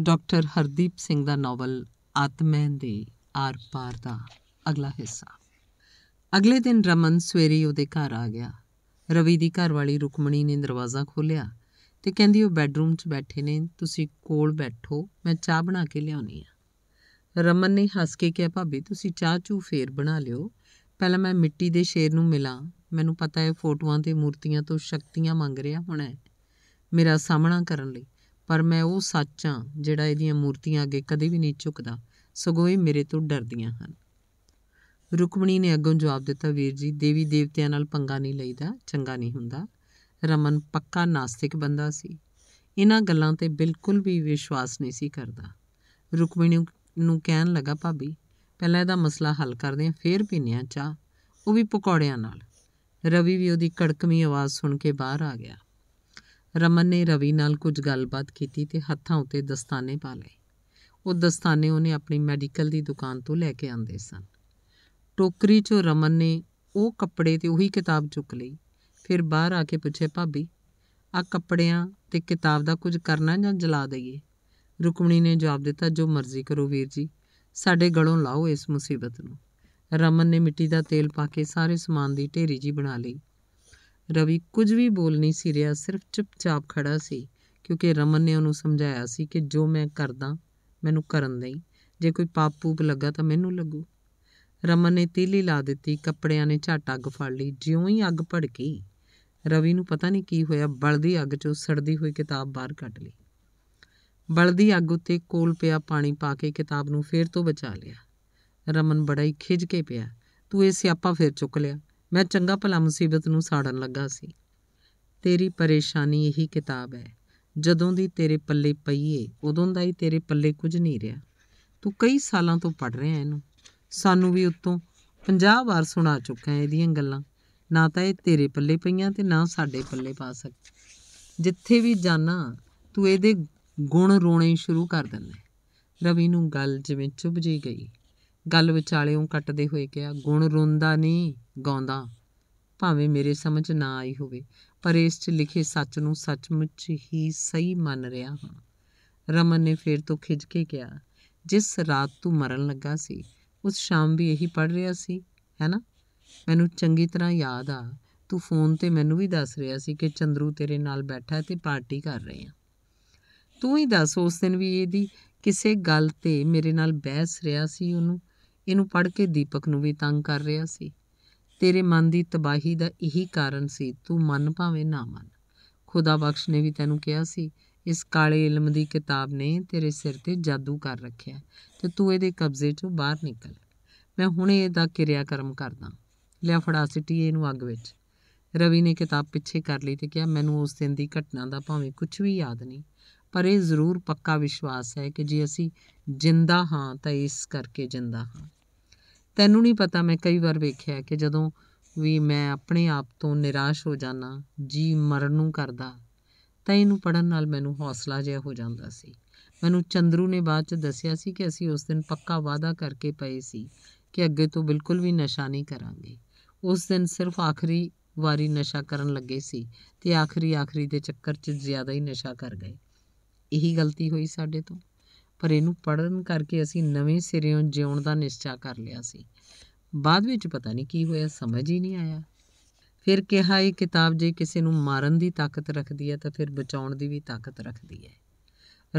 doctor Hardeep Singh ਦਾ novel ਆਤਮੈ ਦੇ ਆਰ-ਪਾਰ ਦਾ ਅਗਲਾ ਹਿੱਸਾ ਅਗਲੇ ਦਿਨ ਰਮਨ ਸਵੇਰੇ ਉਹਦੇ ਘਰ ਆ ਗਿਆ ਰਵੀ ਦੀ ਘਰਵਾਲੀ ਰੁਕਮਣੀ ਨੇ ਦਰਵਾਜ਼ਾ ਖੋਲ੍ਹਿਆ ਤੇ ਕਹਿੰਦੀ ਉਹ ਬੈੱਡਰੂਮ 'ਚ ਬੈਠੇ ਨੇ ਤੁਸੀਂ ਕੋਲ ਬੈਠੋ ਮੈਂ ਚਾਹ ਬਣਾ ਕੇ ਲਿਆਉਣੀ ਆ ਰਮਨ ਨੇ ਹੱਸ ਕੇ ਕਿਹਾ ਭਾਬੀ ਤੁਸੀਂ ਚਾਹ ਚੂ ਫੇਰ ਬਣਾ ਲਿਓ ਪਹਿਲਾਂ ਮੈਂ ਮਿੱਟੀ ਦੇ ਸ਼ੇਰ ਨੂੰ ਮਿਲਾਂ ਮੈਨੂੰ ਪਤਾ ਹੈ ਫੋਟੋਆਂ ਤੇ ਮੂਰਤੀਆਂ ਤੋਂ ਸ਼ਕਤੀਆਂ ਮੰਗ ਰਿਹਾ ਹੋਣਾ ਹੈ ਮੇਰਾ ਸਾਹਮਣਾ ਕਰਨ ਲਈ ਪਰ ਮੈਂ ਉਹ ਸੱਚਾਂ ਜਿਹੜਾ ਇਹਦੀਆਂ ਮੂਰਤੀਆਂ ਅੱਗੇ ਕਦੇ ਵੀ ਨਹੀਂ ਝੁਕਦਾ ਸਗੋਂ ਇਹ ਮੇਰੇ ਤੋਂ ਡਰਦੀਆਂ ਹਨ ਰੁਕਮਣੀ ਨੇ ਅੱਗੋਂ ਜਵਾਬ ਦਿੱਤਾ ਵੀਰ ਜੀ ਦੇਵੀ ਦੇਵਤਿਆਂ ਨਾਲ ਪੰਗਾ ਨਹੀਂ ਲਈਦਾ ਚੰਗਾ ਨਹੀਂ ਹੁੰਦਾ ਰਮਨ ਪੱਕਾ ਨਾਸਤਿਕ ਬੰਦਾ ਸੀ ਇਹਨਾਂ ਗੱਲਾਂ ਤੇ ਬਿਲਕੁਲ ਵੀ ਵਿਸ਼ਵਾਸ ਨਹੀਂ ਸੀ ਕਰਦਾ ਰੁਕਮਣੀ ਨੂੰ ਕਹਿਣ ਲੱਗਾ ਭਾਬੀ ਪਹਿਲਾਂ ਇਹਦਾ ਮਸਲਾ ਹੱਲ ਕਰਦੇ ਹਾਂ ਫੇਰ ਪੀਨੇ ਆ ਚਾਹ ਉਹ ਵੀ ਪਕੌੜਿਆਂ ਨਾਲ ਰਵੀ ਵੀ ਉਹਦੀ ਕੜਕਮੀ ਆਵਾਜ਼ ਸੁਣ ਕੇ ਬਾਹਰ ਆ ਗਿਆ ਰਮਨ ਨੇ ਰਵੀ ਨਾਲ ਕੁਝ ਗੱਲਬਾਤ ਕੀਤੀ ਤੇ ਹੱਥਾਂ ਉੱਤੇ ਦਸਤਾਨੇ ਪਾ ਲਏ ਉਹ ਦਸਤਾਨੇ ਉਹਨੇ ਆਪਣੀ ਮੈਡੀਕਲ ਦੀ ਦੁਕਾਨ ਤੋਂ ਲੈ ਕੇ ਆਂਦੇ ਸਨ ਟੋਕਰੀ 'ਚੋਂ ਰਮਨ ਨੇ ਉਹ ਕੱਪੜੇ ਤੇ ਉਹੀ ਕਿਤਾਬ ਚੁੱਕ ਲਈ ਫਿਰ ਬਾਹਰ ਆ ਕੇ ਪੁੱਛੇ ਭਾਬੀ ਆ ਕੱਪੜਿਆਂ ਤੇ ਕਿਤਾਬ ਦਾ ਕੁਝ ਕਰਨਾ ਜਾਂ ਜਲਾ ਦਈਏ ਰੁਕਮਣੀ ਨੇ ਜਵਾਬ ਦਿੱਤਾ ਜੋ ਮਰਜ਼ੀ ਕਰੋ ਵੀਰ ਜੀ ਸਾਡੇ ਗਲੋਂ ਲਾਓ ਇਸ ਮੁਸੀਬਤ ਨੂੰ ਰਮਨ ਨੇ ਮਿੱਟੀ ਦਾ ਤੇਲ ਪਾ ਕੇ ਸਾਰੇ ਸਮਾਨ ਦੀ ਢੇਰੀ ਜੀ ਬਣਾ ਲਈ ਰਵੀ ਕੁਝ ਵੀ ਬੋਲ ਨਹੀਂ ਸੀ ਰਿਹਾ ਸਿਰਫ ਚੁੱਪਚਾਪ ਖੜਾ ਸੀ ਕਿਉਂਕਿ ਰਮਨ ਨੇ ਉਹਨੂੰ ਸਮਝਾਇਆ ਸੀ ਕਿ ਜੋ ਮੈਂ ਕਰਦਾ ਮੈਨੂੰ ਕਰਨ ਦੇ ਜੇ ਕੋਈ ਪਾਪ ਪੂਪ ਲੱਗਾ ਤਾਂ ਮੈਨੂੰ ਲੱਗੂ ਰਮਨ ਨੇ ਤੀਲੀ ਲਾ ਦਿੱਤੀ ਕੱਪੜਿਆਂ ਨੇ ਝਟ ਅੱਗ ਫੜ ਲਈ ਜਿਉਂ ਹੀ ਅੱਗ ਭੜਕੀ ਰਵੀ ਨੂੰ ਪਤਾ ਨਹੀਂ ਕੀ ਹੋਇਆ ਬਲਦੀ ਅੱਗ 'ਚੋਂ ਸੜਦੀ ਹੋਈ ਕਿਤਾਬ ਬਾਹਰ ਕੱਢ ਲਈ ਬਲਦੀ ਅੱਗ ਉੱਤੇ ਕੋਲ ਪਿਆ ਪਾਣੀ ਪਾ ਕੇ ਕਿਤਾਬ ਨੂੰ ਫੇਰ ਤੋਂ ਬਚਾ ਲਿਆ ਰਮਨ ਬੜਾ ਹੀ ਖਿਜ ਕੇ ਪਿਆ ਤੂੰ ਇਹ ਸਿਆਪਾ ਫੇਰ ਚੁੱਕ ਲਿਆ ਮੈਂ ਚੰਗਾ ਭਲਾ ਮੁਸੀਬਤ ਨੂੰ ਸਾੜਨ ਲੱਗਾ ਸੀ ਤੇਰੀ ਪਰੇਸ਼ਾਨੀ ਇਹੀ ਕਿਤਾਬ ਹੈ ਜਦੋਂ ਦੀ ਤੇਰੇ ਪੱਲੇ ਪਈਏ ਉਦੋਂ ਦਾ ਹੀ ਤੇਰੇ ਪੱਲੇ ਕੁਝ ਨਹੀਂ ਰਿਹਾ ਤੂੰ ਕਈ ਸਾਲਾਂ ਤੋਂ ਪੜ ਰਿਹਾ ਇਹਨੂੰ ਸਾਨੂੰ ਵੀ ਉਤੋਂ 50 ਵਾਰ ਸੁਣਾ ਚੁੱਕਾ ਹੈ ਇਹਦੀਆਂ ਗੱਲਾਂ ਨਾ ਤਾਂ ਇਹ ਤੇਰੇ ਪੱਲੇ ਪਈਆਂ ਤੇ ਨਾ ਸਾਡੇ ਪੱਲੇ ਪਾ ਸਕ ਜਿੱਥੇ ਵੀ ਜਾਣਾ ਤੂੰ ਇਹਦੇ ਗੁਣ ਰੋਣੇ ਸ਼ੁਰੂ ਕਰ ਦਿੰਦਾ ਰਵੀ ਨੂੰ ਗੱਲ ਜਿਵੇਂ ਚੁੱਭ ਜੀ ਗਈ ਗੱਲ ਵਿਚਾਲਿਓਂ ਕੱਟਦੇ ਹੋਏ ਕਿਹਾ ਗੁਣ ਰੋਂਦਾ ਨਹੀਂ ਗਾਉਂਦਾ ਭਾਵੇਂ ਮੇਰੇ ਸਮਝ ਨਾ ਆਈ ਹੋਵੇ ਪਰ ਇਸ 'ਚ ਲਿਖੇ ਸੱਚ ਨੂੰ ਸੱਚਮੁੱਚ ਹੀ ਸਹੀ ਮੰਨ ਰਿਹਾ ਹਾਂ ਰਮਨ ਨੇ ਫੇਰ ਤੋਂ ਖਿਜ ਕੇ ਕਿਹਾ ਜਿਸ ਰਾਤ ਤੂੰ ਮਰਨ ਲੱਗਾ ਸੀ ਉਸ ਸ਼ਾਮ ਵੀ ਇਹੀ ਪੜ ਰਿਹਾ ਸੀ ਹੈਨਾ ਮੈਨੂੰ ਚੰਗੀ ਤਰ੍ਹਾਂ ਯਾਦ ਆ ਤੂੰ ਫੋਨ ਤੇ ਮੈਨੂੰ ਵੀ ਦੱਸ ਰਿਹਾ ਸੀ ਕਿ ਚੰਦਰੂ ਤੇਰੇ ਨਾਲ ਬੈਠਾ ਤੇ ਪਾਰਟੀ ਕਰ ਰਹੇ ਆ ਤੂੰ ਹੀ ਦੱਸ ਉਸ ਦਿਨ ਵੀ ਇਹਦੀ ਕਿਸੇ ਗੱਲ ਤੇ ਮੇਰੇ ਨਾਲ ਬਹਿਸ ਰਿਹਾ ਸੀ ਉਹਨੂੰ ਇਹਨੂੰ ਪੜ੍ਹ ਕੇ ਦੀਪਕ ਨੂੰ ਵੀ ਤੰਗ ਕਰ ਰਿਹਾ ਸੀ ਤੇਰੇ ਮਨ ਦੀ ਤਬਾਹੀ ਦਾ ਇਹੀ ਕਾਰਨ ਸੀ ਤੂੰ ਮੰਨ ਭਾਵੇਂ ਨਾ ਮੰਨ ਖੁਦਾ ਬਖਸ਼ ਨੇ ਵੀ ਤੈਨੂੰ ਕਿਹਾ ਸੀ ਇਸ ਕਾਲੇ ਇਲਮ ਦੀ ਕਿਤਾਬ ਨੇ ਤੇਰੇ ਸਿਰ ਤੇ ਜਾਦੂ ਕਰ ਰੱਖਿਆ ਤੇ ਤੂੰ ਇਹਦੇ ਕਬਜ਼ੇ ਚੋਂ ਬਾਹਰ ਨਿਕਲ ਮੈਂ ਹੁਣੇ ਇਹਦਾ ਕਿਰਿਆ ਕਰਮ ਕਰਦਾ ਲਿਆ ਫੜਾ ਸਿੱਟੀ ਇਹਨੂੰ ਅੱਗ ਵਿੱਚ ਰਵੀ ਨੇ ਕਿਤਾਬ ਪਿੱਛੇ ਕਰ ਲਈ ਤੇ ਕਿਹਾ ਮੈਨੂੰ ਉਸ ਦਿਨ ਦੀ ਘਟਨਾ ਦਾ ਭਾਵੇਂ ਕੁਝ ਵੀ ਯਾਦ ਨਹੀਂ ਪਰ ਇਹ ਜ਼ਰੂਰ ਪੱਕਾ ਵਿਸ਼ਵਾਸ ਹੈ ਕਿ ਜੇ ਅਸੀਂ ਜਿੰਦਾ ਹਾਂ ਤਾਂ ਇਸ ਕਰਕੇ ਜਿੰਦਾ ਹਾਂ ਤੈਨੂੰ ਨਹੀਂ ਪਤਾ ਮੈਂ ਕਈ ਵਾਰ ਵੇਖਿਆ ਕਿ ਜਦੋਂ ਵੀ ਮੈਂ ਆਪਣੇ ਆਪ ਤੋਂ ਨਿਰਾਸ਼ ਹੋ ਜਾਣਾ ਜੀ ਮਰਨ ਨੂੰ ਕਰਦਾ ਤਾਂ ਇਹਨੂੰ ਪੜਨ ਨਾਲ ਮੈਨੂੰ ਹੌਸਲਾ ਜਿਹਾ ਹੋ ਜਾਂਦਾ ਸੀ ਮੈਨੂੰ ਚੰਦਰੂ ਨੇ ਬਾਅਦ ਚ ਦੱਸਿਆ ਸੀ ਕਿ ਅਸੀਂ ਉਸ ਦਿਨ ਪੱਕਾ ਵਾਅਦਾ ਕਰਕੇ ਪਏ ਸੀ ਕਿ ਅੱਗੇ ਤੋਂ ਬਿਲਕੁਲ ਵੀ ਨਸ਼ਾ ਨਹੀਂ ਕਰਾਂਗੇ ਉਸ ਦਿਨ ਸਿਰਫ ਆਖਰੀ ਵਾਰੀ ਨਸ਼ਾ ਕਰਨ ਲੱਗੇ ਸੀ ਤੇ ਆਖਰੀ ਆਖਰੀ ਦੇ ਚੱਕਰ 'ਚ ਜ਼ਿਆਦਾ ਹੀ ਨਸ਼ਾ ਕਰ ਗਏ ਇਹੀ ਗਲਤੀ ਹੋਈ ਸਾਡੇ ਤੋਂ ਪਰ ਇਹਨੂੰ ਪੜਨ ਕਰਕੇ ਅਸੀਂ ਨਵੇਂ ਸਿਰਿਓਂ ਜਿਉਣ ਦਾ ਨਿਸ਼ਚਾ ਕਰ ਲਿਆ ਸੀ ਬਾਅਦ ਵਿੱਚ ਪਤਾ ਨਹੀਂ ਕੀ ਹੋਇਆ ਸਮਝ ਹੀ ਨਹੀਂ ਆਇਆ ਫਿਰ ਕਿਹਾ ਇਹ ਕਿਤਾਬ ਜੇ ਕਿਸੇ ਨੂੰ ਮਾਰਨ ਦੀ ਤਾਕਤ ਰੱਖਦੀ ਹੈ ਤਾਂ ਫਿਰ ਬਚਾਉਣ ਦੀ ਵੀ ਤਾਕਤ ਰੱਖਦੀ ਹੈ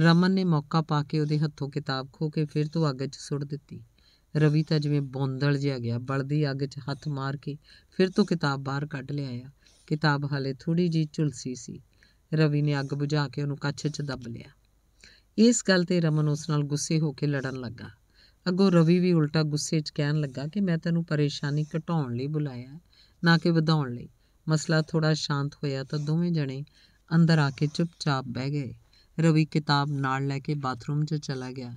ਰਮਨ ਨੇ ਮੌਕਾ ਪਾ ਕੇ ਉਹਦੇ ਹੱਥੋਂ ਕਿਤਾਬ ਖੋ ਕੇ ਫਿਰ ਤੋਂ ਅੱਗ 'ਚ ਸੁੱਟ ਦਿੱਤੀ ਰਵੀ ਤਾਂ ਜਿਵੇਂ ਬੌਂਦਲ ਜਿਹਾ ਗਿਆ ਬਲਦੀ ਅੱਗ 'ਚ ਹੱਥ ਮਾਰ ਕੇ ਫਿਰ ਤੋਂ ਕਿਤਾਬ ਬਾਹਰ ਕੱਢ ਲਿਆਇਆ ਕਿਤਾਬ ਹਾਲੇ ਥੋੜੀ ਜੀ ਝੁਲਸੀ ਸੀ ਰਵੀ ਨੇ ਅੱਗ ਬੁਝਾ ਕੇ ਉਹਨੂੰ ਕੱਛ 'ਚ ਦੱਬ ਲਿਆ ਇਸ ਗੱਲ ਤੇ ਰਮਨ ਉਸ ਨਾਲ ਗੁੱਸੇ ਹੋ ਕੇ ਲੜਨ ਲੱਗਾ ਅੱਗੋਂ ਰਵੀ ਵੀ ਉਲਟਾ ਗੁੱਸੇ 'ਚ ਕਹਿਣ ਲੱਗਾ ਕਿ ਮੈਂ ਤੈਨੂੰ ਪਰੇਸ਼ਾਨੀ ਘਟਾਉਣ ਲਈ ਬੁਲਾਇਆ ਨਾ ਕਿ ਵਧਾਉਣ ਲਈ ਮਸਲਾ ਥੋੜਾ ਸ਼ਾਂਤ ਹੋਇਆ ਤਾਂ ਦੋਵੇਂ ਜਣੇ ਅੰਦਰ ਆ ਕੇ ਚੁੱਪਚਾਪ ਬਹਿ ਗਏ ਰਵੀ ਕਿਤਾਬ ਨਾਲ ਲੈ ਕੇ ਬਾਥਰੂਮ 'ਚ ਚਲਾ ਗਿਆ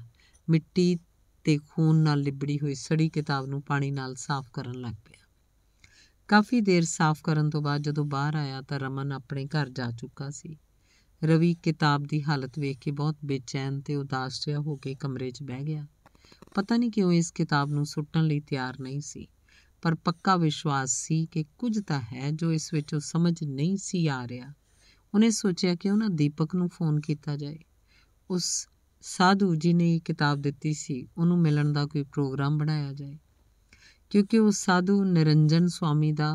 ਮਿੱਟੀ ਤੇ ਖੂਨ ਨਾਲ ਲਿਬੜੀ ਹੋਈ ਸੜੀ ਕਿਤਾਬ ਨੂੰ ਪਾਣੀ ਨਾਲ ਸਾਫ਼ ਕਰਨ ਲੱਗ ਪਿਆ ਕਾਫੀ ਦੇਰ ਸਾਫ਼ ਕਰਨ ਤੋਂ ਬਾਅਦ ਜਦੋਂ ਬਾਹਰ ਆਇਆ ਤਾਂ ਰਮਨ ਆਪਣੇ ਘਰ ਜਾ ਚੁੱਕਾ ਸੀ ਰਵੀ ਕਿਤਾਬ ਦੀ ਹਾਲਤ ਵੇਖ ਕੇ ਬਹੁਤ ਬੇਚੈਨ ਤੇ ਉਦਾਸ ਜਿਹਾ ਹੋ ਕੇ ਕਮਰੇ 'ਚ ਬਹਿ ਗਿਆ ਪਤਾ ਨਹੀਂ ਕਿਉਂ ਇਸ ਕਿਤਾਬ ਨੂੰ ਸੁੱਟਣ ਲਈ ਤਿਆਰ ਨਹੀਂ ਸੀ ਪਰ ਪੱਕਾ ਵਿਸ਼ਵਾਸ ਸੀ ਕਿ ਕੁਝ ਤਾਂ ਹੈ ਜੋ ਇਸ ਵਿੱਚੋਂ ਸਮਝ ਨਹੀਂ ਸੀ ਆ ਰਿਹਾ ਉਹਨੇ ਸੋਚਿਆ ਕਿ ਉਹਨਾਂ ਦੀਪਕ ਨੂੰ ਫੋਨ ਕੀਤਾ ਜਾਏ ਉਸ ਸਾਧੂ ਜੀ ਨੇ ਇਹ ਕਿਤਾਬ ਦਿੱਤੀ ਸੀ ਉਹਨੂੰ ਮਿਲਣ ਦਾ ਕੋਈ ਪ੍ਰੋਗਰਾਮ ਬਣਾਇਆ ਜਾਏ ਕਿਉਂਕਿ ਉਹ ਸਾਧੂ ਨਿਰੰਜਨ ਸਵਾਮੀ ਦਾ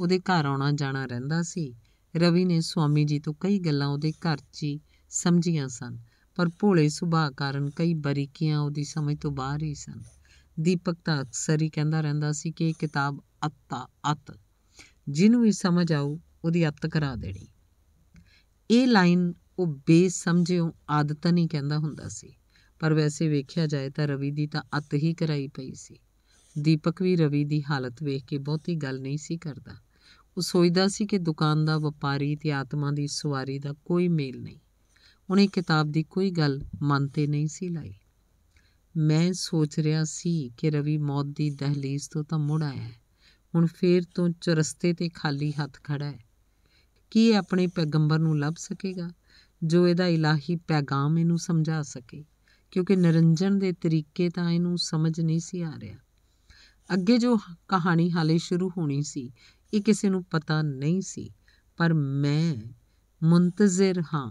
ਉਹਦੇ ਘਰ ਆਉਣਾ ਜਾਣਾ ਰਹਿੰਦਾ ਸੀ ਰਵੀ ਨੇ ਸਵਾਮੀ ਜੀ ਤੋਂ ਕਈ ਗੱਲਾਂ ਉਹਦੇ ਘਰ 'ਚ ਹੀ ਸਮਝੀਆਂ ਸਨ ਪਰ ਭੋਲੇ ਸੁਭਾਅ ਕਾਰਨ ਕਈ ਬਰੀਕੀਆਂ ਉਹਦੀ ਸਮਝ ਤੋਂ ਬਾਹਰ ਹੀ ਸਨ ਦੀਪਕ ਤਾਂ ਅਕਸਰ ਹੀ ਕਹਿੰਦਾ ਰਹਿੰਦਾ ਸੀ ਕਿ ਇਹ ਕਿਤਾਬ ਅੱਤਾ ਅਤ ਜਿਹਨੂੰ ਵੀ ਸਮਝ ਆਉ ਉਹਦੀ ਅੱਤ ਕਰਾ ਦੇਣੀ ਇਹ ਲਾਈਨ ਉਹ ਬੇਸਮਝਿਓ ਆਦਤਾਂ ਨਹੀਂ ਕਹਿੰਦਾ ਹੁੰਦਾ ਸੀ ਪਰ ਵੈਸੇ ਵੇਖਿਆ ਜਾਏ ਤਾਂ ਰਵੀ ਦੀ ਤਾਂ ਅੱਤ ਹੀ ਕਰਾਈ ਪਈ ਸੀ ਦੀਪਕ ਵੀ ਰਵੀ ਦੀ ਹਾਲਤ ਵੇਖ ਕੇ ਬਹੁਤੀ ਗੱਲ ਨਹੀਂ ਸੀ ਕਰਦਾ ਉਹ ਸੋਚਦਾ ਸੀ ਕਿ ਦੁਕਾਨ ਦਾ ਵਪਾਰੀ ਤੇ ਆਤਮਾ ਦੀ ਸਵਾਰੀ ਦਾ ਕੋਈ ਮੇਲ ਨਹੀਂ ਉਹਨੇ ਕਿਤਾਬ ਦੀ ਕੋਈ ਗੱਲ ਮਨ ਤੇ ਨਹੀਂ ਸੀ ਲਾਈ ਮੈਂ ਸੋਚ ਰਿਹਾ ਸੀ ਕਿ ਰਵੀ ਮੌਤ ਦੀ ਦਹਲੀਜ਼ ਤੋਂ ਤਾਂ ਮੁੜ ਆਇਆ ਹੈ ਹੁਣ ਫੇਰ ਤੋਂ ਚਰਸਤੇ ਤੇ ਖਾਲੀ ਹੱਥ ਖੜਾ ਹੈ ਕੀ ਆਪਣੇ ਪੈਗੰਬਰ ਨੂੰ ਲੱਭ ਸਕੇਗਾ ਜੋ ਇਹਦਾ ਇਲਾਹੀ ਪੈਗਾਮ ਇਹਨੂੰ ਸਮਝਾ ਸਕੇ ਕਿਉਂਕਿ ਨਰੰਜਨ ਦੇ ਤਰੀਕੇ ਤਾਂ ਇਹਨੂੰ ਸਮਝ ਨਹੀਂ ਸੀ ਆ ਰਿਹਾ ਅੱਗੇ ਜੋ ਕਹਾਣੀ ਹਾਲੇ ਸ਼ੁਰੂ ਹੋਣੀ ਸੀ ਇਹ ਕਿਸੇ ਨੂੰ ਪਤਾ ਨਹੀਂ ਸੀ ਪਰ ਮੈਂ ਮੁੰਤਜ਼ਰ ਹਾਂ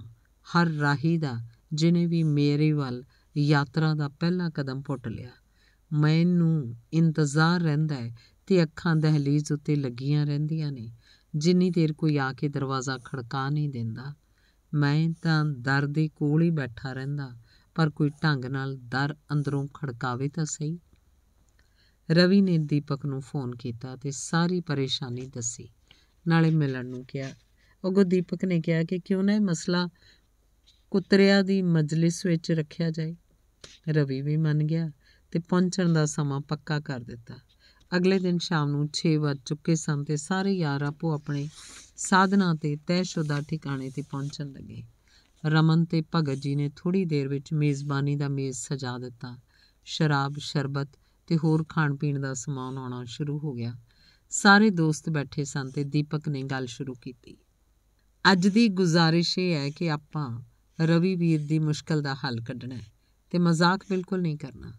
ਹਰ ਰਾਹੀ ਦਾ ਜਿਨੇ ਵੀ ਮੇਰੇ ਵੱਲ ਯਾਤਰਾ ਦਾ ਪਹਿਲਾ ਕਦਮ ਪੁੱਟ ਲਿਆ ਮੈਨੂੰ ਇੰਤਜ਼ਾਰ ਰਹਿੰਦਾ ਹੈ ਤੇ ਅੱਖਾਂ ਦਹਲੀਜ਼ ਉੱਤੇ ਲੱਗੀਆਂ ਰਹਿੰਦੀਆਂ ਨੇ ਜਿੰਨੀ ਦੇਰ ਕੋਈ ਆ ਕੇ ਦਰਵਾਜ਼ਾ ਖੜਕਾ ਨਹੀਂ ਦਿੰਦਾ ਮੈਂ ਤਾਂ ਦਰ ਦੇ ਕੋਲ ਹੀ ਬੈਠਾ ਰਹਿੰਦਾ ਪਰ ਕੋਈ ਢੰਗ ਨਾਲ ਦਰ ਅੰਦਰੋਂ ਖੜਕਾਵੇ ਤਾਂ ਸਹੀ ਰਵੀ ਨੇ ਦੀਪਕ ਨੂੰ ਫੋਨ ਕੀਤਾ ਤੇ ਸਾਰੀ ਪਰੇਸ਼ਾਨੀ ਦੱਸੀ ਨਾਲੇ ਮਿਲਣ ਨੂੰ ਕਿਹਾ ਉਗੋ ਦੀਪਕ ਨੇ ਕਿਹਾ ਕਿ ਕਿਉਂ ਨਾ ਇਹ ਮਸਲਾ ਕੁੱਤਰਿਆਂ ਦੀ ਮਜਲਿਸ ਵਿੱਚ ਰੱਖਿਆ ਜਾਏ ਰਵੀ ਵੀ ਮੰਨ ਗਿਆ ਤੇ ਪਹੁੰਚਣ ਦਾ ਸਮਾਂ ਪੱਕਾ ਕਰ ਦਿੱਤਾ ਅਗਲੇ ਦਿਨ ਸ਼ਾਮ ਨੂੰ 6 ਵਜ ਚੁੱਕੇ ਸਨ ਤੇ ਸਾਰੇ ਯਾਰ ਆਪੋ ਆਪਣੇ ਸਾਧਨਾ ਤੇ ਤੈਸ਼ੁਦਾ ਠਿਕਾਣੇ ਤੇ ਪਹੁੰਚਣ ਲੱਗੇ ਰਮਨ ਤੇ ਭਗਤ ਜੀ ਨੇ ਥੋੜੀ ਦੇਰ ਵਿੱਚ ਮੇਜ਼ਬਾਨੀ ਦਾ ਮੇਜ਼ ਸਜਾ ਦਿੱਤਾ ਸ਼ਰਾਬ ਸ਼ਰਬਤ ਤੇ ਹੋਰ ਖਾਣ ਪੀਣ ਦਾ ਸਮਾਨ ਆਉਣਾ ਸ਼ੁਰੂ ਹੋ ਗਿਆ ਸਾਰੇ ਦੋਸਤ ਬੈਠੇ ਸਨ ਤੇ ਦੀਪਕ ਨੇ ਗੱਲ ਸ਼ੁਰੂ ਕੀਤੀ ਅੱਜ ਦੀ ਗੁਜ਼ਾਰਿਸ਼ ਇਹ ਹੈ ਕਿ ਆਪਾਂ ਰਵੀ ਵੀਰ ਦੀ ਮੁਸ਼ਕਲ ਦਾ ਹੱਲ ਕੱਢਣਾ ਹੈ ਤੇ ਮਜ਼ਾਕ ਬਿਲਕੁਲ ਨਹੀਂ ਕਰਨਾ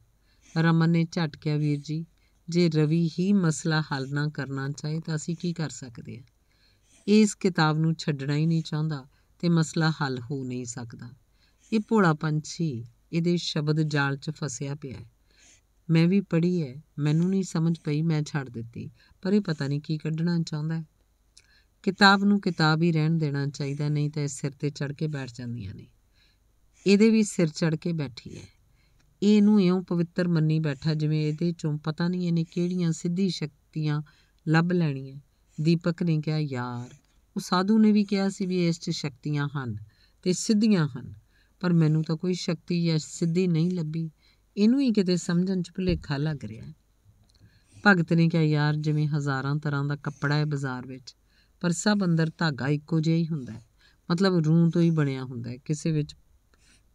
ਰਮਨ ਨੇ ਝਟਕਿਆ ਵੀਰ ਜੀ ਜੇ ਰਵੀ ਹੀ ਮਸਲਾ ਹੱਲ ਨਾ ਕਰਨਾ ਚਾਹੇ ਤਾਂ ਅਸੀਂ ਕੀ ਕਰ ਸਕਦੇ ਹਾਂ ਇਸ ਕਿਤਾਬ ਨੂੰ ਛੱਡਣਾ ਹੀ ਨਹੀਂ ਚਾਹੁੰਦਾ ਤੇ ਮਸਲਾ ਹੱਲ ਹੋ ਨਹੀਂ ਸਕਦਾ ਇਹ ਭੋਲਾ ਪੰਛੀ ਇਹਦੇ ਸ਼ਬਦ ਜਾਲ 'ਚ ਫਸਿਆ ਪਿਆ ਹੈ ਮੈਂ ਵੀ ਪੜ੍ਹੀ ਐ ਮੈਨੂੰ ਨਹੀਂ ਸਮਝ ਪਈ ਮੈਂ ਛੱਡ ਦਿੱਤੀ ਪਰ ਇਹ ਪਤਾ ਨਹੀਂ ਕੀ ਕੱਢਣਾ ਚਾਹੁੰਦਾ ਹੈ ਕਿਤਾਬ ਨੂੰ ਕਿਤਾਬ ਹੀ ਰਹਿਣ ਦੇਣਾ ਚਾਹੀਦਾ ਨਹੀਂ ਤਾਂ ਇਹ ਸਿਰ ਤੇ ਚੜ ਕੇ ਬੈਠ ਜਾਂਦੀਆਂ ਨੇ ਇਹਦੇ ਵੀ ਸਿਰ ਚੜ ਕੇ ਬੈਠੀ ਇਹ ਇਹਨੂੰ ਇਉਂ ਪਵਿੱਤਰ ਮੰਨੀ ਬੈਠਾ ਜਿਵੇਂ ਇਹਦੇ ਚੋਂ ਪਤਾ ਨਹੀਂ ਇਹਨੇ ਕਿਹੜੀਆਂ ਸਿੱਧੀ ਸ਼ਕਤੀਆਂ ਲੱਭ ਲੈਣੀਆਂ ਦੀਪਕ ਨੇ ਕਿਹਾ ਯਾਰ ਉਹ ਸਾਧੂ ਨੇ ਵੀ ਕਿਹਾ ਸੀ ਵੀ ਇਸ 'ਚ ਸ਼ਕਤੀਆਂ ਹਨ ਤੇ ਸਿੱਧੀਆਂ ਹਨ ਪਰ ਮੈਨੂੰ ਤਾਂ ਕੋਈ ਸ਼ਕਤੀ ਜਾਂ ਸਿੱਧੀ ਨਹੀਂ ਲੱਭੀ ਇਹਨੂੰ ਹੀ ਕਿਤੇ ਸਮਝਣ 'ਚ ਭੁਲੇਖਾ ਲੱਗ ਰਿਹਾ ਹੈ ਭਗਤ ਨੇ ਕਿਹਾ ਯਾਰ ਜਿਵੇਂ ਹਜ਼ਾਰਾਂ ਤਰ੍ਹਾਂ ਦਾ ਕੱਪੜਾ ਹੈ ਬਾਜ਼ਾਰ ਵਿੱਚ ਪਰ ਸਭ ਅੰਦਰ ਧਾਗਾ ਇੱਕੋ ਜਿਹਾ ਹੀ ਹੁੰਦਾ ਹੈ ਮਤਲਬ ਰੂਹ ਤੋਂ ਹੀ ਬਣਿਆ ਹੁੰਦਾ ਹੈ ਕਿਸੇ ਵਿੱਚ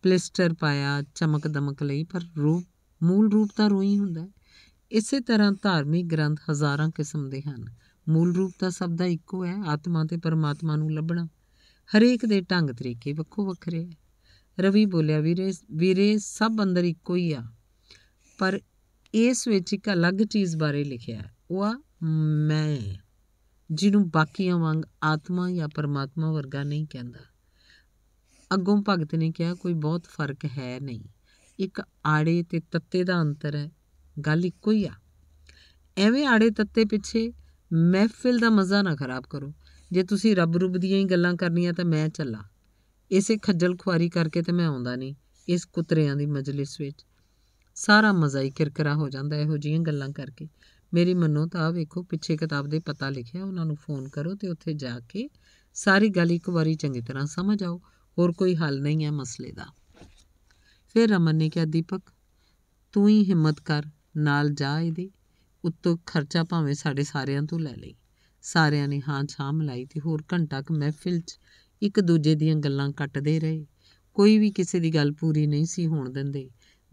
ਪਲਿਸਟਰ ਪਾਇਆ ਚਮਕ ਦਮਕ ਲਈ ਪਰ ਰੂਪ ਮੂਲ ਰੂਪ ਤਾਂ ਰੂਹ ਹੀ ਹੁੰਦਾ ਹੈ ਇਸੇ ਤਰ੍ਹਾਂ ਧਾਰਮਿਕ ਗ੍ਰੰਥ ਹਜ਼ਾਰਾਂ ਕਿਸਮ ਦੇ ਹਨ ਮੂਲ ਰੂਪ ਤਾਂ ਸਭ ਦਾ ਇੱਕੋ ਹੈ ਆਤਮਾ ਤੇ ਪਰਮਾਤਮਾ ਨੂੰ ਲੱਭਣਾ ਹਰੇਕ ਦੇ ਢੰਗ ਤਰੀਕੇ ਵੱਖੋ ਵੱਖਰੇ ਹੈ ਰਵੀ ਬੋਲਿਆ ਵੀਰੇ ਵੀਰੇ ਸਭ ਅੰਦਰ ਇੱਕੋ ਹੀ ਆ ਪਰ ਇਸ ਵਿੱਚ ਇੱਕ ਅਲੱਗ ਚੀਜ਼ ਬਾਰੇ ਲਿਖਿਆ ਉਹ ਆ ਮੈਂ ਜਿਹਨੂੰ ਬਾਕੀਆਂ ਵਾਂਗ ਆਤਮਾ ਜਾਂ ਪਰਮਾਤਮਾ ਵਰਗਾ ਨਹੀਂ ਕਹਿੰਦਾ ਅੱਗੋਂ ਭਗਤ ਨੇ ਕਿਹਾ ਕੋਈ ਬਹੁਤ ਫਰਕ ਹੈ ਨਹੀਂ ਇੱਕ ਆੜੇ ਤੇ ਤੱਤੇ ਦਾ ਅੰਤਰ ਹੈ ਗੱਲ ਇੱਕੋ ਹੀ ਆ ਐਵੇਂ ਆੜੇ ਤੱਤੇ ਪਿੱਛੇ ਮਹਿਫਿਲ ਦਾ ਮਜ਼ਾ ਨਾ ਖਰਾਬ ਕਰੋ ਜੇ ਤੁਸੀਂ ਰੱਬ ਰੂਪ ਦੀਆਂ ਹੀ ਗੱਲਾਂ ਕਰਨੀਆਂ ਤਾਂ ਮੈਂ ਚੱਲਾ ਇਸੇ ਖੱਜਲ ਖੁਆਰੀ ਕਰਕੇ ਤੇ ਮੈਂ ਆਉਂਦਾ ਨਹੀਂ ਇਸ ਕੁੱਤਰਿਆਂ ਦੀ ਮਜਲਿਸ ਵਿੱਚ ਸਾਰਾ ਮਜ਼ਾ ਹੀ ਕਿਰਕਰਾ ਹੋ ਜਾਂਦਾ ਇਹੋ ਜਿਹੀਆਂ ਗੱਲਾਂ ਕਰਕੇ ਮੇਰੀ ਮੰਨੋ ਤਾਂ ਆ ਵੇਖੋ ਪਿੱਛੇ ਕਿਤਾਬ ਦੇ ਪਤਾ ਲਿਖਿਆ ਉਹਨਾਂ ਨੂੰ ਫੋਨ ਕਰੋ ਤੇ ਉੱਥੇ ਜਾ ਕੇ ਸਾਰੀ ਗੱਲ ਇੱਕ ਵਾਰੀ ਚੰਗੀ ਤਰ੍ਹਾਂ ਸਮਝ ਆਓ ਹੋਰ ਕੋਈ ਹੱਲ ਨਹੀਂ ਹੈ ਮਸਲੇ ਦਾ ਫਿਰ ਰਮਨ ਨੇ ਕਿਹਾ ਦੀਪਕ ਤੂੰ ਹੀ ਹਿੰਮਤ ਕਰ ਨਾਲ ਜਾ ਇਹਦੇ ਉੱਤੋਂ ਖਰਚਾ ਭਾਵੇਂ ਸਾਡੇ ਸਾਰਿਆਂ ਤੋਂ ਲੈ ਲਈ ਸਾਰਿਆਂ ਨੇ ਹਾਂ ਛਾਂ ਮਲਾਈ ਤੇ ਹੋਰ ਘੰਟਾ ਕੁ ਮਹਿਫਿਲ 'ਚ ਇੱਕ ਦੂਜੇ ਦੀਆਂ ਗੱਲਾਂ ਕੱਟਦੇ ਰਹੇ ਕੋਈ ਵੀ ਕਿਸੇ ਦੀ ਗੱਲ ਪੂਰੀ ਨਹੀਂ ਸੀ ਹੋਣ ਦਿੰਦੇ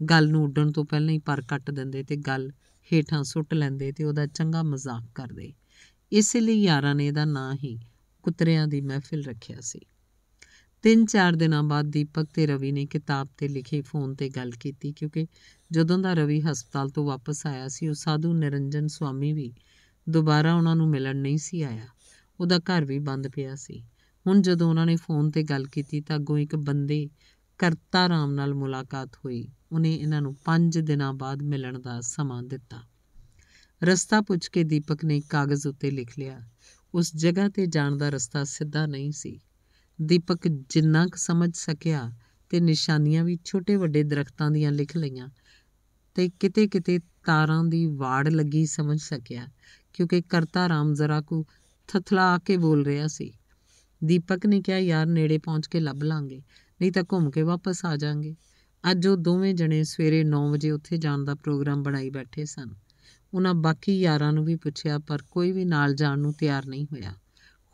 ਗੱਲ ਨੂੰ ਉੱਡਣ ਤੋਂ ਪਹਿਲਾਂ ਹੀ ਪਰ ਕੱਟ ਦਿੰਦੇ ਤੇ ਗੱਲ ਹੇਠਾਂ ਸੁੱਟ ਲੈਂਦੇ ਤੇ ਉਹਦਾ ਚੰਗਾ ਮਜ਼ਾਕ ਕਰਦੇ ਇਸ ਲਈ ਯਾਰਾਂ ਨੇ ਇਹਦਾ ਨਾਂ ਹੀ ਕੁੱਤਰਿਆਂ ਦੀ ਮਹਿਫਿਲ ਰੱਖਿਆ ਸੀ ਤਿੰਨ ਚਾਰ ਦਿਨਾਂ ਬਾਅਦ ਦੀਪਕ ਤੇ ਰਵੀ ਨੇ ਕਿਤਾਬ ਤੇ ਲਿਖੇ ਫੋਨ ਤੇ ਗੱਲ ਕੀਤੀ ਕਿਉਂਕਿ ਜਦੋਂ ਦਾ ਰਵੀ ਹਸਪਤਾਲ ਤੋਂ ਵਾਪਸ ਆਇਆ ਸੀ ਉਹ ਸਾਧੂ ਨਿਰੰਜਨ ਸਵਾਮੀ ਵੀ ਦੁਬਾਰਾ ਉਹਨਾਂ ਨੂੰ ਮਿਲਣ ਨਹੀਂ ਸੀ ਆਇਆ ਉਹਦਾ ਘਰ ਵੀ ਬੰਦ ਪਿਆ ਸੀ ਹੁਣ ਜਦੋਂ ਉਹਨਾਂ ਨੇ ਫੋਨ ਤੇ ਗੱਲ ਕੀਤੀ ਤਾਂ ਅੱਗੋਂ ਇੱਕ ਬੰਦੇ ਕਰਤਾ ਰਾਮ ਨਾਲ ਮੁਲਾਕਾਤ ਹੋਈ ਉਹਨੇ ਇਹਨਾਂ ਨੂੰ 5 ਦਿਨਾਂ ਬਾਅਦ ਮਿਲਣ ਦਾ ਸਮਾਂ ਦਿੱਤਾ ਰਸਤਾ ਪੁੱਛ ਕੇ ਦੀਪਕ ਨੇ ਕਾਗਜ਼ ਉੱਤੇ ਲਿਖ ਲਿਆ ਉਸ ਜਗ੍ਹਾ ਤੇ ਜਾਣ ਦਾ ਰਸਤਾ ਸਿੱਧਾ ਨਹੀਂ ਸੀ ਦੀਪਕ ਜਿੰਨਾ ਕੁ ਸਮਝ ਸਕਿਆ ਤੇ ਨਿਸ਼ਾਨੀਆਂ ਵੀ ਛੋਟੇ ਵੱਡੇ ਦਰਖਤਾਂ ਦੀਆਂ ਲਿਖ ਲਈਆਂ ਤੇ ਕਿਤੇ-ਕਿਤੇ ਤਾਰਾਂ ਦੀ ਵਾੜ ਲੱਗੀ ਸਮਝ ਸਕਿਆ ਕਿਉਂਕਿ ਕਰਤਾ ਰਾਮ ਜ਼ਰਾ ਕੋ ਥਥਲਾ ਕੇ ਬੋਲ ਰਿਹਾ ਸੀ ਦੀਪਕ ਨੇ ਕਿਹਾ ਯਾਰ ਨੇੜੇ ਪਹੁੰਚ ਕੇ ਲੱਭ ਲਾਂਗੇ ਨਹੀਂ ਤਾਂ ਘੁੰਮ ਕੇ ਵਾਪਸ ਆ ਜਾਾਂਗੇ ਅੱਜ ਉਹ ਦੋਵੇਂ ਜਣੇ ਸਵੇਰੇ 9 ਵਜੇ ਉੱਥੇ ਜਾਣ ਦਾ ਪ੍ਰੋਗਰਾਮ ਬਣਾਈ ਬੈਠੇ ਸਨ ਉਹਨਾਂ ਬਾਕੀ ਯਾਰਾਂ ਨੂੰ ਵੀ ਪੁੱਛਿਆ ਪਰ ਕੋਈ ਵੀ ਨਾਲ ਜਾਣ ਨੂੰ ਤਿਆਰ ਨਹੀਂ ਹੋਇਆ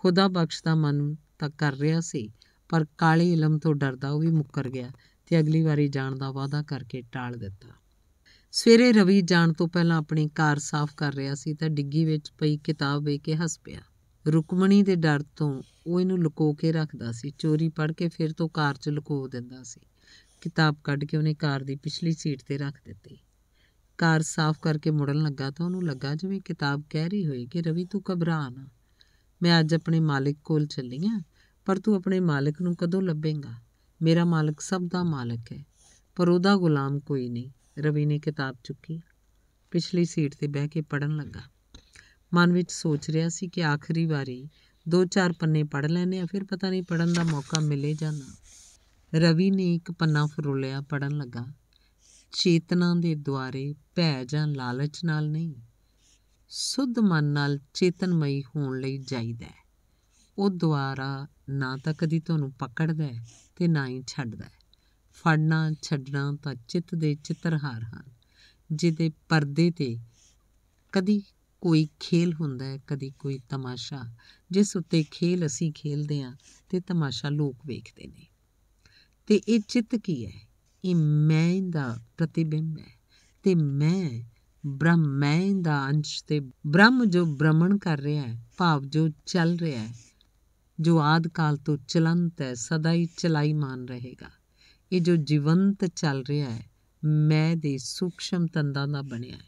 ਖੁਦਾ ਬਖਸ਼ ਦਾ ਮਨ ਤਾਂ ਕਰ ਰਿਹਾ ਸੀ ਪਰ ਕਾਲੇ ਇਲਮ ਤੋਂ ਡਰਦਾ ਉਹ ਵੀ ਮੁੱਕਰ ਗਿਆ ਤੇ ਅਗਲੀ ਵਾਰੀ ਜਾਣ ਦਾ ਵਾਅਦਾ ਕਰਕੇ ਟਾਲ ਦਿੱਤਾ ਸਵੇਰੇ ਰਵੀ ਜਾਣ ਤੋਂ ਪਹਿਲਾਂ ਆਪਣੀ ਕਾਰ ਸਾਫ਼ ਕਰ ਰਿਹਾ ਸੀ ਤਾਂ ਡਿੱਗੀ ਵਿੱਚ ਪਈ ਕਿਤਾਬ ਵੇਖ ਕੇ ਹੱਸ ਪਿਆ ਰੁਕਮਣੀ ਦੇ ਡਰ ਤੋਂ ਉਹ ਇਹਨੂੰ ਲੁਕੋ ਕੇ ਰੱਖਦਾ ਸੀ ਚੋਰੀ ਪੜ੍ਹ ਕੇ ਫਿਰ ਤੋਂ ਕਾਰ 'ਚ ਲੁਕੋ ਦਿੰਦਾ ਸੀ ਕਿਤਾਬ ਕੱਢ ਕੇ ਉਹਨੇ ਕਾਰ ਦੀ ਪਿਛਲੀ ਸੀਟ ਤੇ ਰੱਖ ਦਿੱਤੀ ਕਾਰ ਸਾਫ਼ ਕਰਕੇ ਮੁੜਨ ਲੱਗਾ ਤਾਂ ਉਹਨੂੰ ਲੱਗਾ ਜਿਵੇਂ ਕਿਤਾਬ ਕਹਿ ਰਹੀ ਹੋਏ ਕਿ ਰਵੀ ਤੂੰ ਘਬਰਾ ਨਾ ਮੈਂ ਅੱਜ ਆਪਣੇ ਮਾਲਕ ਕੋਲ ਚੱਲੀ ਆ ਪਰ ਤੂੰ ਆਪਣੇ ਮਾਲਕ ਨੂੰ ਕਦੋਂ ਲੱਭੇਂਗਾ ਮੇਰਾ ਮਾਲਕ ਸਭ ਦਾ ਮਾਲਕ ਹੈ ਪਰ ਉਹਦਾ ਗੁਲਾਮ ਕੋਈ ਨਹੀਂ ਰਵੀ ਨੇ ਕਿਤਾਬ ਚੁੱਕੀ ਪਿਛਲੀ ਸੀਟ ਤੇ ਬਹਿ ਕੇ ਪੜਨ ਲੱਗਾ ਮਨ ਵਿੱਚ ਸੋਚ ਰਿਹਾ ਸੀ ਕਿ ਆਖਰੀ ਵਾਰੀ ਦੋ ਚਾਰ ਪੰਨੇ ਪੜ੍ਹ ਲੈਨੇ ਆ ਫਿਰ ਪਤਾ ਨਹੀਂ ਪੜਨ ਦਾ ਮੌਕਾ ਮਿਲੇ ਜਾਂ ਨਾ ਰਵੀ ਨੇ ਇੱਕ ਪੰਨਾ ਫਰੋਲਿਆ ਪੜਨ ਲੱਗਾ ਚੇਤਨਾ ਦੇ ਦੁਆਰੇ ਭੈ ਜਾਂ ਲਾਲਚ ਨਾਲ ਨਹੀਂ ਸੁੱਧ ਮਨ ਨਾਲ ਚੇਤਨਮਈ ਹੋਣ ਲਈ ਜਾਈਦਾ ਉਹ ਦੁਆਰਾ ਨਾ ਤਾਂ ਕਦੀ ਤੁਹਾਨੂੰ ਪਕੜਦਾ ਹੈ ਤੇ ਨਾ ਹੀ ਛੱਡਦਾ ਹੈ ਫੜਨਾ ਛੱਡਣਾ ਤਾਂ ਚਿੱਤ ਦੇ ਚਿੱਤਰਹਾਰ ਹਨ ਜਿਹਦੇ ਪਰਦੇ ਤੇ ਕਦੀ ਕੋਈ ਖੇਲ ਹੁੰਦਾ ਹੈ ਕਦੀ ਕੋਈ ਤਮਾਸ਼ਾ ਜਿਸ ਉੱਤੇ ਖੇਲ ਅਸੀਂ ਖੇਲਦੇ ਹਾਂ ਤੇ ਤਮਾਸ਼ਾ ਲੋਕ ਵੇਖਦੇ ਨੇ ਤੇ ਇਹ ਚਿੱਤ ਕੀ ਹੈ ਇਹ ਮੈਂ ਦਾ ਪ੍ਰਤੀਬਿੰਬ ਹੈ ਤੇ ਮੈਂ ਬ੍ਰਹਮ ਮੈਂ ਦਾ ਅੰਸ਼ ਤੇ ਬ੍ਰਹਮ ਜੋ ਭ੍ਰਮਣ ਕਰ ਰਿਹਾ ਹੈ ਭਾਵ ਜੋ ਚੱਲ ਰਿਹਾ ਹੈ ਜੋ ਆਦ ਕਾਲ ਤੋਂ ਚਲੰਤ ਹੈ ਸਦਾ ਹੀ ਚਲਾਈ ਮਾਨ ਰਹੇਗਾ ਇਹ ਜੋ ਜੀਵੰਤ ਚੱਲ ਰਿਹਾ ਹੈ ਮੈਂ ਦੇ ਸੂਖਸ਼ਮ ਤੰਦਾਂ ਦਾ ਬਣਿਆ ਹੈ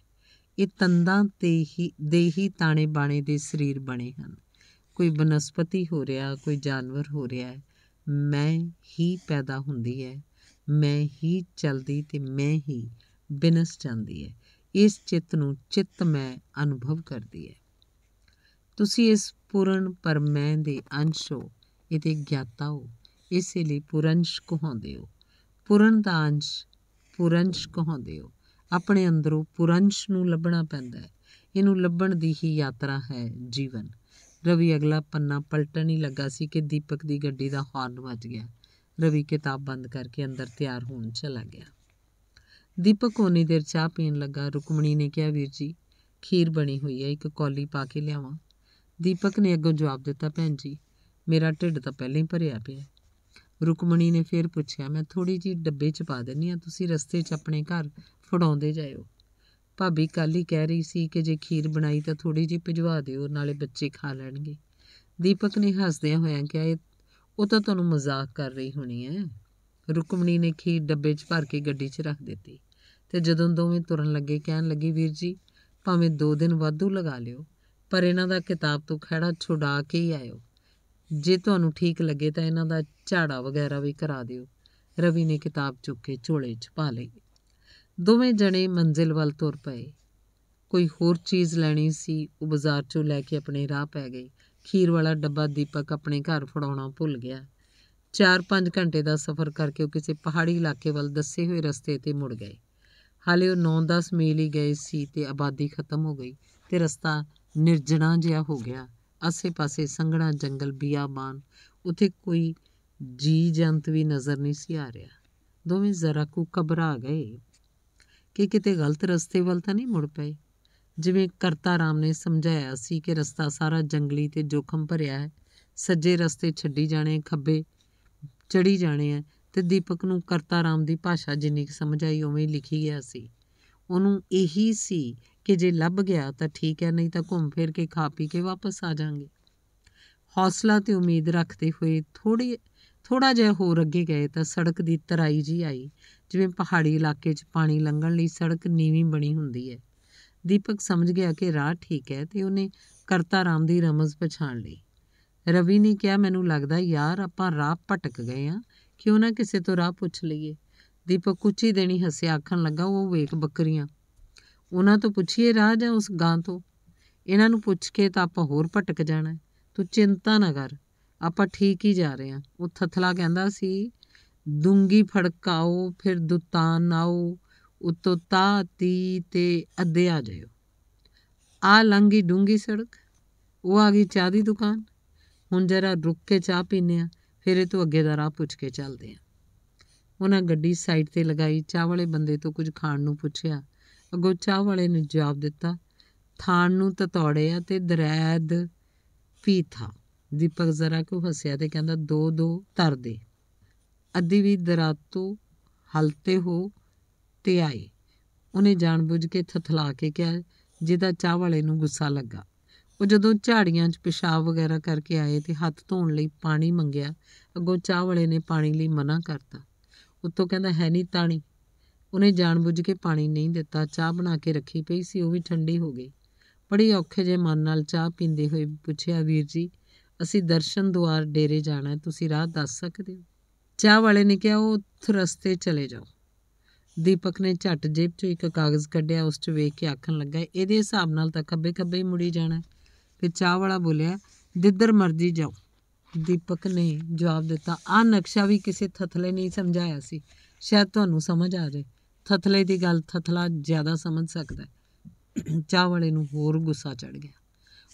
ਇਹ ਤੰਦਾਂ ਤੇ ਹੀ ਦੇਹੀ ਤਾਣੇ ਬਾਣੇ ਦੇ ਸਰੀਰ ਬਣੇ ਹਨ ਕੋਈ ਬਨਸਪਤੀ ਹੋ ਰਿਹਾ ਕੋਈ ਜਾਨਵਰ ਹੋ ਰਿਹਾ ਹੈ ਮੈਂ ਹੀ ਪੈਦਾ ਹੁੰਦੀ ਹੈ ਮੈਂ ਹੀ ਚਲਦੀ ਤੇ ਮੈਂ ਹੀ ਬਿਨਸ ਜਾਂਦੀ ਹੈ ਇਸ ਚਿੱਤ ਨੂੰ ਚਿੱਤ ਮੈਂ ਅਨੁਭਵ ਕਰਦੀ ਹੈ ਤੁਸੀਂ ਇਸ ਪੂਰਨ ਪਰਮੈ ਦੇ ਅੰਸ਼ ਹੋ ਇਹਦੇ ਗਿਆਤਾ ਹੋ ਇਸੇ ਲਈ ਪੁਰੰਸ਼ ਕਹਾਉਂਦੇ ਹੋ ਪੂਰਨ ਦਾ ਅੰਸ਼ ਪੁਰੰਸ਼ ਕਹਾਉਂਦੇ ਹੋ ਆਪਣੇ ਅੰਦਰੋਂ ਪੁਰੰਸ਼ ਨੂੰ ਲੱਭਣਾ ਪੈਂਦਾ ਹੈ ਇਹਨੂੰ ਲੱਭਣ ਦੀ ਹੀ ਯਾਤਰਾ ਹੈ ਜੀਵਨ ਰਵੀ ਅਗਲਾ ਪੰਨਾ ਪਲਟਣ ਹੀ ਲੱਗਾ ਸੀ ਕਿ ਦੀਪਕ ਦੀ ਗੱਡੀ ਦਾ ਹਾਰਨ ਵੱਜ ਗਿਆ ਰਵੀ ਕਿਤਾਬ ਬੰਦ ਕਰਕੇ ਅੰਦਰ ਤਿਆਰ ਹੋਣ ਚਲਾ ਗਿਆ ਦੀਪਕ ਉਹਨੇ ਦੇਰ ਚਾਹ ਪੀਣ ਲੱਗਾ ਰੁਕਮਣੀ ਨੇ ਕਿਹਾ ਵੀਰ ਜੀ ਖੀਰ ਬਣੀ ਹੋਈ ਹੈ ਇੱਕ ਕੌਲੀ ਪਾ ਕੇ ਲਿਆਵਾਂ ਦੀਪਕ ਨੇ ਅੱਗੋਂ ਜਵਾਬ ਦਿੱਤਾ ਭੈਣ ਜੀ ਮੇਰਾ ਢਿੱਡ ਤਾਂ ਪਹਿਲਾਂ ਹੀ ਭਰਿਆ ਪਿਆ ਰੁਕਮਣੀ ਨੇ ਫੇਰ ਪੁੱਛਿਆ ਮੈਂ ਥੋੜੀ ਜੀ ਡੱਬੇ 'ਚ ਪਾ ਦਿੰਨੀ ਆ ਤੁਸੀਂ ਰਸਤੇ 'ਚ ਆਪਣੇ ਘਰ ਫੜਾਉਂਦੇ ਜਾਇਓ ਭਾਬੀ ਕੱਲ ਹੀ ਕਹਿ ਰਹੀ ਸੀ ਕਿ ਜੇ ਖੀਰ ਬਣਾਈ ਤਾਂ ਥੋੜੀ ਜੀ ਭਿਜਵਾ ਦਿਓ ਨਾਲੇ ਬੱਚੇ ਖਾ ਲੈਣਗੇ ਦੀਪਕ ਨੇ ਹੱਸਦਿਆਂ ਹੋਇਆਂ ਕਿਹਾ ਉਹ ਤਾਂ ਤੁਹਾਨੂੰ ਮਜ਼ਾਕ ਕਰ ਰਹੀ ਹੋਣੀ ਹੈ ਰੁਕਮਣੀ ਨੇ ਖੀਰ ਡੱਬੇ 'ਚ ਭਰ ਕੇ ਗੱਡੀ 'ਚ ਰੱਖ ਦਿੱਤੀ ਤੇ ਜਦੋਂ ਦੋਵੇਂ ਤੁਰਨ ਲੱਗੇ ਕਹਿਣ ਲੱਗੀ ਵੀਰ ਜੀ ਭਾਵੇਂ 2 ਦਿਨ ਵਾਧੂ ਲਗਾ ਲਿਓ ਪਰ ਇਹਨਾਂ ਦਾ ਕਿਤਾਬ ਤੋਂ ਖੜਾ ਛੁਡਾ ਕੇ ਹੀ ਆਇਓ ਜੇ ਤੁਹਾਨੂੰ ਠੀਕ ਲੱਗੇ ਤਾਂ ਇਹਨਾਂ ਦਾ ਝਾੜਾ ਵਗੈਰਾ ਵੀ ਕਰਾ ਦਿਓ ਰਵੀ ਨੇ ਕਿਤਾਬ ਚੁੱਕ ਕੇ ਝੋਲੇ 'ਚ ਪਾ ਲਈ ਦੋਵੇਂ ਜਣੇ ਮੰਜ਼ਿਲ ਵੱਲ ਤੁਰ ਪਏ ਕੋਈ ਹੋਰ ਚੀਜ਼ ਲੈਣੀ ਸੀ ਉਹ ਬਾਜ਼ਾਰ 'ਚੋਂ ਲੈ ਕੇ ਆਪਣੇ ਰਾਹ ਪੈ ਗਈ ਖੀਰ ਵਾਲਾ ਡੱਬਾ ਦੀਪਕ ਆਪਣੇ ਘਰ ਫੜਾਉਣਾ ਭੁੱਲ ਗਿਆ 4-5 ਘੰਟੇ ਦਾ ਸਫ਼ਰ ਕਰਕੇ ਉਹ ਕਿਸੇ ਪਹਾੜੀ ਇਲਾਕੇ ਵੱਲ ਦੱਸੇ ਹੋਏ ਰਸਤੇ ਤੇ ਮੁੜ ਗਏ ਹਾਲੇ ਉਹ 9-10 ਮੀਲ ਹੀ ਗਏ ਸੀ ਤੇ ਆਬਾਦੀ ਖਤਮ ਹੋ ਗਈ ਤੇ ਰਸਤਾ ਨਿਰਜਣਾ ਜਿਹਾ ਹੋ ਗਿਆ ਆਸੇ-ਪਾਸੇ ਸੰਘਣਾ ਜੰਗਲ ਬਿਆਬਾਨ ਉੱਥੇ ਕੋਈ ਜੀ ਜੰਤ ਵੀ ਨਜ਼ਰ ਨਹੀਂ ਸੀ ਆ ਰਿਹਾ ਦੋਵੇਂ ਜ਼ਰਾ ਕੁ ਘਬਰਾ ਗਏ ਕਿ ਕਿਤੇ ਗਲਤ ਰਸਤੇ ਵੱਲ ਤਾਂ ਨਹੀਂ ਮੁੜ ਪਏ ਜਿਵੇਂ ਕਰਤਾ ਰਾਮ ਨੇ ਸਮਝਾਇਆ ਸੀ ਕਿ ਰਸਤਾ ਸਾਰਾ ਜੰਗਲੀ ਤੇ ਜੋਖਮ ਭਰਿਆ ਹੈ ਸੱਜੇ ਰਸਤੇ ਛੱਡੀ ਜਾਣੇ ਖੱਬੇ ਚੜੀ ਜਾਣੇ ਆ ਤੇ ਦੀਪਕ ਨੂੰ ਕਰਤਾ ਰਾਮ ਦੀ ਭਾਸ਼ਾ ਜਿੰਨੀ ਸਮਝ ਆਈ ਉਵੇਂ ਹੀ ਲਿਖੀ ਗਿਆ ਸੀ ਉਹਨੂੰ ਇਹੀ ਸੀ ਕਿ ਜੇ ਲੱਭ ਗਿਆ ਤਾਂ ਠੀਕ ਹੈ ਨਹੀਂ ਤਾਂ ਘੁੰਮ ਫਿਰ ਕੇ ਖਾ ਪੀ ਕੇ ਵਾਪਸ ਆ ਜਾਾਂਗੇ ਹੌਸਲਾ ਤੇ ਉਮੀਦ ਰੱਖਦੇ ਹੋਏ ਥੋੜੀ ਥੋੜਾ ਜਿਹਾ ਹੋਰ ਅੱਗੇ ਗਏ ਤਾਂ ਸੜਕ ਦੀ ਤਰਾਈ ਜੀ ਆਈ ਜਿਵੇਂ ਪਹਾੜੀ ਇਲਾਕੇ 'ਚ ਪਾਣੀ ਲੰਘਣ ਲਈ ਸੜਕ ਨੀਵੀਂ ਬਣੀ ਹੁੰਦੀ ਹੈ ਦੀਪਕ ਸਮਝ ਗਿਆ ਕਿ ਰਾਹ ਠੀਕ ਹੈ ਤੇ ਉਹਨੇ ਕਰਤਾ ਰਾਮ ਦੀ ਰਮਜ਼ ਪਛਾਣ ਲਈ ਰਵੀ ਨੇ ਕਿਹਾ ਮੈਨੂੰ ਲੱਗਦਾ ਯਾਰ ਆਪਾਂ ਰਾਹ ਭਟਕ ਗਏ ਆ ਕਿਉਂ ਨਾ ਕਿਸੇ ਤੋਂ ਰਾਹ ਪੁੱਛ ਲਈਏ ਦੀਪਕ ਉੱਚੀ ਦੇਣੀ ਹੱਸਿਆ ਆਖਣ ਲੱਗਾ ਉਹ ਵੇਖ ਬੱਕਰੀਆਂ ਉਹਨਾਂ ਤੋਂ ਪੁੱਛੀਏ ਰਾਹ ਜਾਂ ਉਸ ਗਾਂ ਤੋਂ ਇਹਨਾਂ ਨੂੰ ਪੁੱਛ ਕੇ ਤਾਂ ਆਪਾਂ ਹੋਰ ਭਟਕ ਜਾਣਾ ਤੂੰ ਚਿੰਤਾ ਨਾ ਕਰ ਆਪਾਂ ਠੀਕ ਹੀ ਜਾ ਰਹੇ ਆ ਉਹ ਥਥਲਾ ਕਹਿੰਦਾ ਸੀ ਦੁੰਗੀ ਫੜਕਾਓ ਫਿਰ ਦੁਤਾਨ ਆਓ ਉਤੋਂ ਤਾ ਤੀ ਤੇ ਅੱਧੇ ਆ ਜਾਇਓ ਆ ਲੰਗੀ ਡੂੰਗੀ ਸੜਕ ਉਹ ਆ ਗਈ ਚਾਹ ਦੀ ਦੁਕਾਨ ਹੁਣ ਜਰਾ ਰੁੱਕ ਕੇ ਚਾਹ ਪੀਨੇ ਆ ਫਿਰ ਇਹ ਤੋਂ ਅੱਗੇ ਦਾ ਰਾਹ ਪੁੱਛ ਕੇ ਚੱਲਦੇ ਆ ਉਹਨਾਂ ਗੱਡੀ ਸਾਈਡ ਤੇ ਲਗਾਈ ਚਾਹ ਵਾਲੇ ਬੰਦੇ ਤੋਂ ਕੁਝ ਖਾਣ ਨੂੰ ਪੁੱਛਿਆ ਅਗੋ ਚਾਹ ਵਾਲੇ ਨੇ ਜਵਾਬ ਦਿੱਤਾ ਥਾਣ ਨੂੰ ਆ ਤੇ ਦਰੈਦ ਪੀਥਾ ਦੀਪਕ ਜ਼ਰਾ ਕੋ ਹੱਸਿਆ ਤੇ ਕਹਿੰਦਾ ਦੋ ਦੋ ਧਰ ਦੇ ਅੱਧੀ ਵੀ दरातों ਹਲਤੇ ਹੋ ਤੇ ਆਏ ਉਹਨੇ ਜਾਣਬੁੱਝ ਕੇ ਥਥਲਾ ਕੇ ਕਿਹਾ ਜਿਹਦਾ ਚਾਹ ਵਾਲੇ ਨੂੰ ਗੁੱਸਾ ਲੱਗਾ ਉਹ ਜਦੋਂ ਝਾੜੀਆਂ 'ਚ ਪਿਸ਼ਾਬ ਵਗੈਰਾ ਕਰਕੇ ਆਏ ਤੇ ਹੱਥ ਧੋਣ ਲਈ ਪਾਣੀ ਮੰਗਿਆ ਅੱਗੋਂ ਚਾਹ ਵਾਲੇ ਨੇ ਪਾਣੀ ਲਈ ਮਨਾ ਕਰਤਾ ਉੱਤੋਂ ਕਹਿੰਦਾ ਹੈ ਨਹੀਂ ਤਾਣੀ ਉਹਨੇ ਜਾਣਬੁੱਝ ਕੇ ਪਾਣੀ ਨਹੀਂ ਦਿੱਤਾ ਚਾਹ ਬਣਾ ਕੇ ਰੱਖੀ ਪਈ ਸੀ ਉਹ ਵੀ ਠੰਡੀ ਹੋ ਗਈ ਬੜੀ ਔਖੇ ਜੇ ਮਨ ਨਾਲ ਚਾਹ ਪੀਂਦੇ ਹੋਏ ਪੁੱਛਿਆ ਵੀਰ ਜੀ ਅਸੀਂ ਦਰਸ਼ਨ ਦੁਆਰ ਡੇਰੇ ਜਾਣਾ ਤੁਸੀਂ ਰਾਹ ਦੱਸ ਸਕਦੇ ਹੋ ਚਾਹ ਵਾਲੇ ਨੇ ਕਿਹਾ ਉਹ ਰਸਤੇ ਚਲੇ ਜਾਓ ਦੀਪਕ ਨੇ ਝਟ ਜੇਬ 'ਚੋਂ ਇੱਕ ਕਾਗਜ਼ ਕੱਢਿਆ ਉਸ 'ਚ ਵੇਖ ਕੇ ਆਖਣ ਲੱਗਾ ਇਹਦੇ ਹਿਸਾਬ ਨਾਲ ਤਾਂ ਖੱਬੇ ਖੱਬੇ ਹੀ ਮੁੜੀ ਜਾਣਾ ਤੇ ਚਾਹ ਵਾਲਾ ਬੋਲਿਆ ਜਿੱਧਰ ਮਰਜ਼ੀ ਜਾਓ ਦੀਪਕ ਨੇ ਜਵਾਬ ਦਿੱਤਾ ਆ ਨਕਸ਼ਾ ਵੀ ਕਿਸੇ ਥਥਲੇ ਨਹੀਂ ਸਮਝਾਇਆ ਸੀ ਸ਼ਾਇਦ ਤੁਹਾਨੂੰ ਸਮਝ ਆ ਜਾਏ ਥਥਲੇ ਦੀ ਗੱਲ ਥਥਲਾ ਜ਼ਿਆਦਾ ਸਮਝ ਸਕਦਾ ਚਾਹ ਵਾਲੇ ਨੂੰ ਹੋਰ ਗੁੱਸਾ ਚੜ ਗਿਆ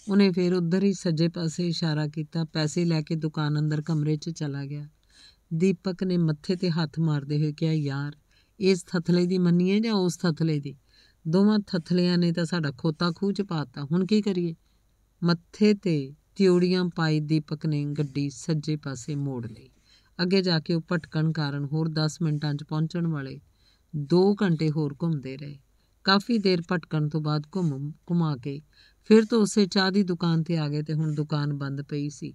ਉਹਨੇ ਫਿਰ ਉਧਰ ਹੀ ਸੱਜੇ ਪਾਸੇ ਇਸ਼ਾਰਾ ਕੀਤਾ ਪੈਸੇ ਲੈ ਕੇ ਦੁਕਾਨ ਅੰਦਰ ਕਮਰੇ 'ਚ ਚਲਾ ਗਿਆ ਦੀਪਕ ਨੇ ਮੱਥੇ ਤੇ ਹੱਥ ਮਾਰਦੇ ਹੋਏ ਕਿਹਾ ਯਾਰ ਇਸ ਥਥਲੇ ਦੀ ਮੰਨੀਏ ਜਾਂ ਉਸ ਥਥਲੇ ਦੀ ਦੋਵਾਂ ਥਥਲਿਆਂ ਨੇ ਤਾਂ ਸਾਡਾ ਖੋਤਾ ਖੂਚ ਪਾਤਾ ਹੁਣ ਕੀ ਕਰੀਏ ਮੱਥੇ ਤੇ ਤਿਉੜੀਆਂ ਪਾਈ ਦੀਪਕ ਨੇ ਗੱਡੀ ਸੱਜੇ ਪਾਸੇ ਮੋੜ ਲਈ ਅੱਗੇ ਜਾ ਕੇ ਉਹ ਪਟਕਣ ਕਾਰਨ ਹੋਰ 10 ਮਿੰਟਾਂ 'ਚ ਪਹੁੰਚਣ ਵਾਲੇ 2 ਘੰਟੇ ਹੋਰ ਘੁੰਮਦੇ ਰਹੇ ਕਾਫੀ ਦੇਰ ਪਟਕਣ ਤੋਂ ਬਾਅਦ ਘੁੰਮ ਘੁਮਾ ਕੇ ਫਿਰ ਤੋਂ ਉਸੇ ਚਾਹ ਦੀ ਦੁਕਾਨ ਤੇ ਆ ਗਏ ਤੇ ਹੁਣ ਦੁਕਾਨ ਬੰਦ ਪਈ ਸੀ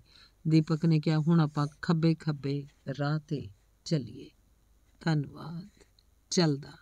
ਦੀਪਕ ਨੇ ਕਿਹਾ ਹੁਣ ਆਪਾਂ ਖੱਬੇ ਖੱਬੇ ਰਾਹ ਤੇ ਚੱਲੀਏ ਧੰਨਵਾਦ ਚੱਲਦਾ